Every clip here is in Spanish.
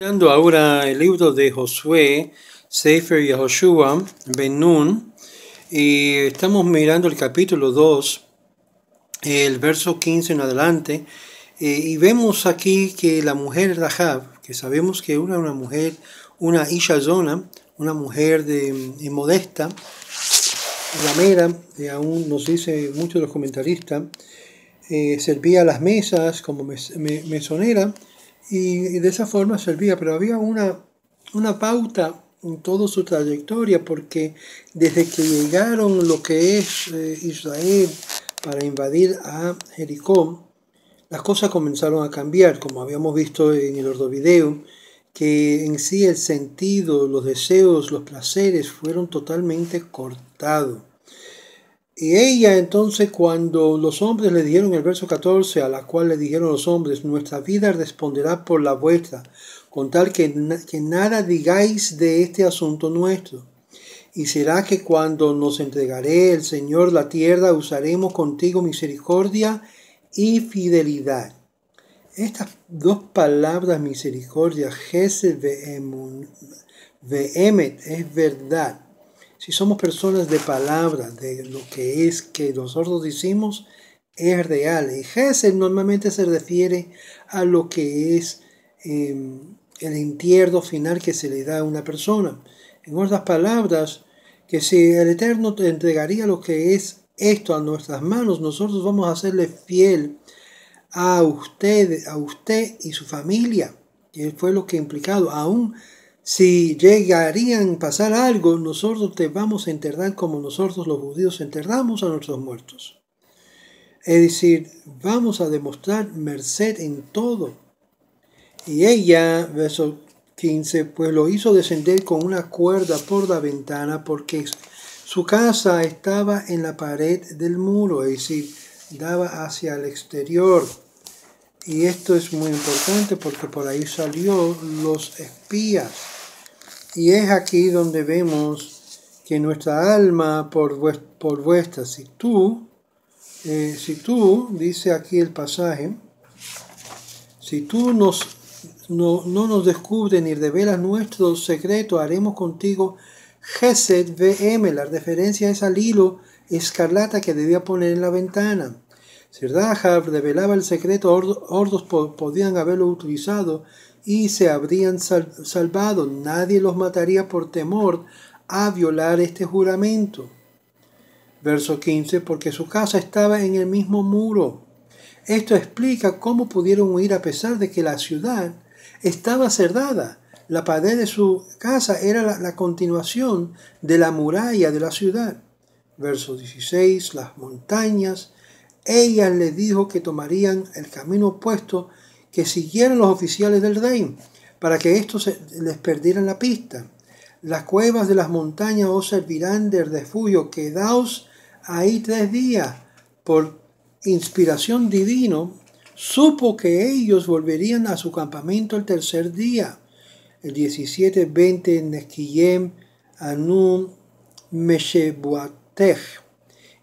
mirando ahora el libro de Josué, Sefer y Joshua, nun y estamos mirando el capítulo 2, el verso 15 en adelante, eh, y vemos aquí que la mujer Rahab, que sabemos que era una mujer, una Ishazona, una mujer de, modesta, ramera, y aún nos dice muchos los comentaristas, eh, servía las mesas como me, mesonera, y, de esa forma servía, pero había una, pauta en toda su trayectoria, porque desde que llegaron lo que es eh, Israel para invadir a Jericó, las cosas comenzaron a cambiar, como habíamos visto en el ordovideo, que en sí el sentido, los deseos, los placeres fueron totalmente cortados. Y ella entonces cuando los hombres le dijeron el verso 14, a la cual le dijeron los hombres, nuestra vida responderá por la vuestra, con tal que, que nada digáis de este asunto nuestro. Y será que cuando nos entregaré el Señor la tierra, usaremos contigo misericordia y fidelidad. Estas dos palabras, misericordia, vehemet, es verdad. Si somos personas de palabra, de lo que es que nosotros decimos, es real. Y ese normalmente se refiere a lo que es em, el entierro final que se le da a una persona. En otras palabras, que si el Eterno te entregaría lo que es esto a nuestras manos, nosotros vamos a hacerle fiel a usted, a usted y su familia. Y fue lo que implicado, aún si llegarían a pasar algo, nosotros te vamos a enterrar como nosotros los judíos enterramos a nuestros muertos. Es decir, vamos a demostrar merced en todo. Y ella, verso 15, pues lo hizo descender con una cuerda por la ventana porque su casa estaba en la pared del muro, es decir, daba hacia el exterior. Y esto es muy importante porque por ahí salió los espías. Y es aquí donde vemos que nuestra alma por, vuestra, si tú, eh, si tú, dice aquí el pasaje, si tú nos, no, nos descubres ni revelas nuestro secreto, haremos contigo V VM. La referencia es al hilo escarlata que debía poner en la ventana. Si revelaba el secreto, hordos podían haberlo utilizado y se habrían salvado. Nadie los mataría por temor a violar este juramento. Verso 15, porque su casa estaba en el mismo muro. Esto explica cómo pudieron huir a pesar de que la ciudad estaba cerrada. La pared de su casa era la, la continuación de la muralla de la ciudad. Verso 16, las montañas ella les dijo que tomarían el camino opuesto que siguieran los oficiales del rey, para que estos les perdieran la pista. Las cuevas de las montañas os oh, servirán de refugio. Quedaos ahí tres días. Por inspiración divino, supo que ellos volverían a su campamento el tercer día. El 17, 20, Nesquillem, Anum, Mesheboateh,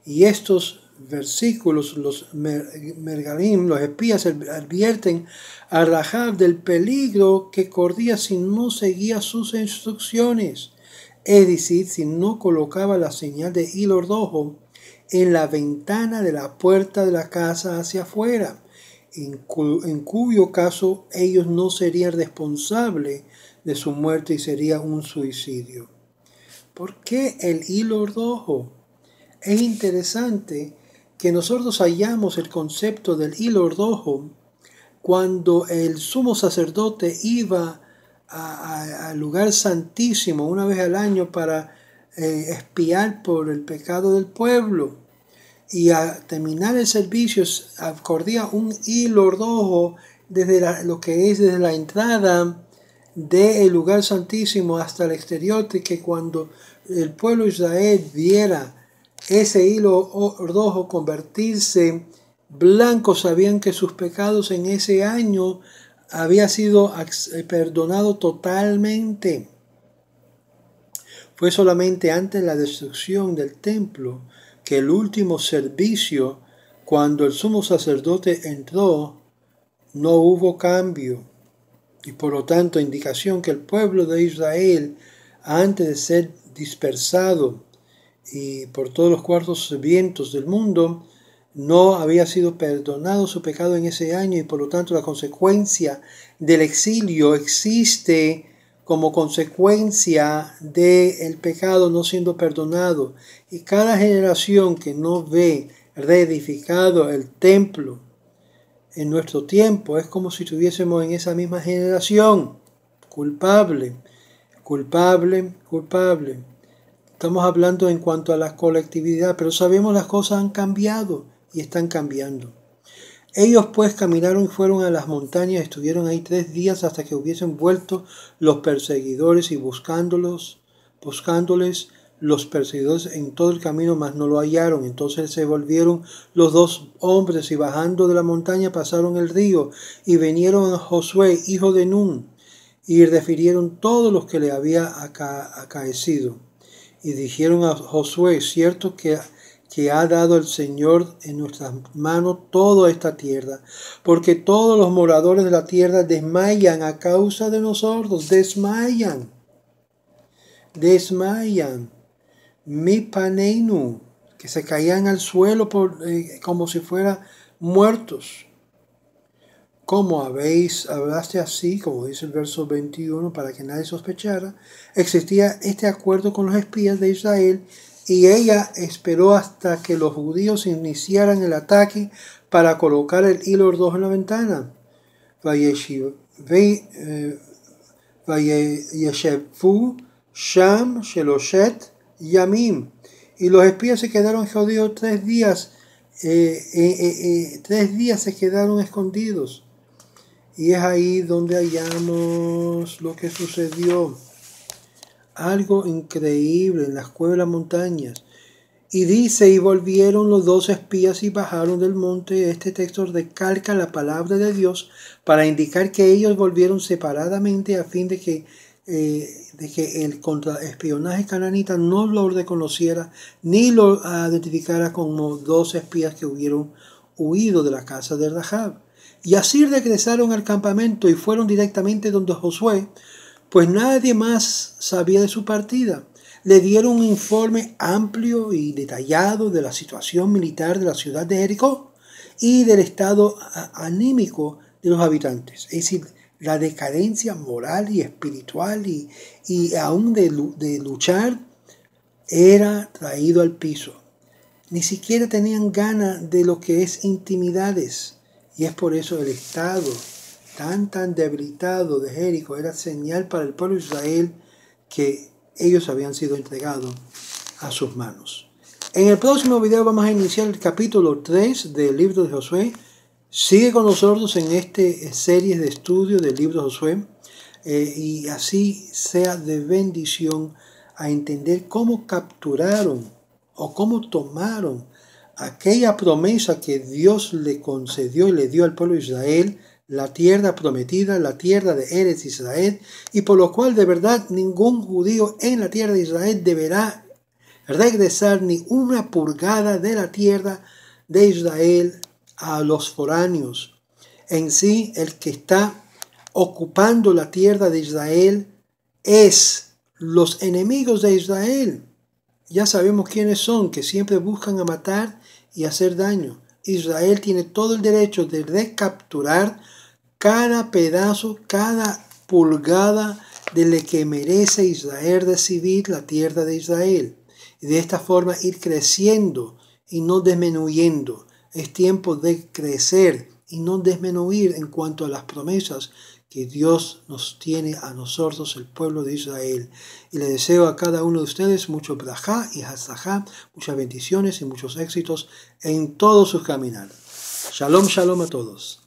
Y estos versículos, los Mergalim, los espías advierten a Rahab del peligro que corría si no seguía sus instrucciones, es decir, si no colocaba la señal de hilo rojo en la ventana de la puerta de la casa hacia afuera, en, cuyo caso ellos no serían responsables de su muerte y sería un suicidio. ¿Por qué el hilo rojo? Es interesante que nosotros hallamos el concepto del hilo rojo cuando el sumo sacerdote iba al lugar santísimo una vez al año para eh, espiar por el pecado del pueblo. Y a terminar el servicio acordía un hilo rojo desde lo que es desde la entrada del lugar santísimo hasta el exterior, que cuando el pueblo de Israel viera ese hilo rojo, convertirse blanco sabían que sus pecados en ese año había sido eh, perdonado totalmente. Fue solamente antes de la destrucción del templo que el último servicio, cuando el sumo sacerdote entró, no hubo cambio y por lo tanto indicación que el pueblo de Israel, antes de ser dispersado, y por todos los cuartos vientos del mundo, no había sido perdonado su pecado en ese año y por lo tanto la consecuencia del exilio existe como consecuencia del el pecado no siendo perdonado. Y cada generación que no ve reedificado el templo en nuestro tiempo es como si estuviésemos en esa misma generación culpable, culpable, culpable. Estamos hablando en cuanto a la colectividad, pero sabemos las cosas han cambiado y están cambiando. Ellos pues caminaron y fueron a las montañas, estuvieron ahí tres días hasta que hubiesen vuelto los perseguidores y buscándolos, buscándoles los perseguidores en todo el camino, mas no lo hallaron. Entonces se volvieron los dos hombres y bajando de la montaña pasaron el río y vinieron a Josué, hijo de Nun, y refirieron todos los que le había acaecido y dijeron a Josué, cierto que, que ha dado el Señor en nuestras manos toda esta tierra, porque todos los moradores de la tierra desmayan a causa de nosotros, desmayan, desmayan, mi que se caían al suelo eh, como si fueran muertos como habéis, hablaste así, como dice el verso 21, para que nadie sospechara, existía este acuerdo con los espías de Israel y ella esperó hasta que los judíos iniciaran el ataque para colocar el hilo 2 en la ventana. Eh, y los espías se quedaron judíos tres días. Eh, eh, tres días se quedaron escondidos. Y es ahí donde hallamos lo que sucedió. Algo increíble en las cuevas las montañas. Y dice, y volvieron los dos espías y bajaron del monte. Este texto recalca la palabra de Dios para indicar que ellos volvieron separadamente a fin de que, eh, de que el espionaje cananita no lo reconociera ni lo identificara como dos espías que hubieron huido de la casa de Rahab. Y así regresaron al campamento y fueron directamente donde Josué, pues nadie más sabía de su partida. Le dieron un informe amplio y detallado de la situación militar de la ciudad de Jericó y del estado anímico de los habitantes, es decir, la decadencia moral y espiritual y, y aún de, luchar era traído al piso. Ni siquiera tenían ganas de lo que es intimidades y es por eso el estado tan, tan debilitado de Jericó era señal para el pueblo de Israel que ellos habían sido entregados a sus manos. En el próximo video vamos a iniciar el capítulo 3 del libro de Josué. Sigue con nosotros en esta serie de estudio del libro de Josué eh, y así sea de bendición a entender cómo capturaron o cómo tomaron aquella promesa que Dios le concedió y le dio al pueblo de Israel, la tierra prometida, la tierra de Eres Israel, y por lo cual de verdad ningún judío en la tierra de Israel deberá regresar ni una pulgada de la tierra de Israel a los foráneos. En sí, el que está ocupando la tierra de Israel es los enemigos de Israel. Ya sabemos quiénes son, que siempre buscan a matar y hacer daño. Israel tiene todo el derecho de recapturar cada pedazo, cada pulgada de lo que merece Israel recibir la tierra de Israel. Y de esta forma ir creciendo y no disminuyendo. Es tiempo de crecer y no disminuir en cuanto a las promesas que Dios nos tiene a nosotros, el pueblo de Israel. Y le deseo a cada uno de ustedes mucho braja y hazajá, muchas bendiciones y muchos éxitos en todos sus caminar. Shalom, shalom a todos.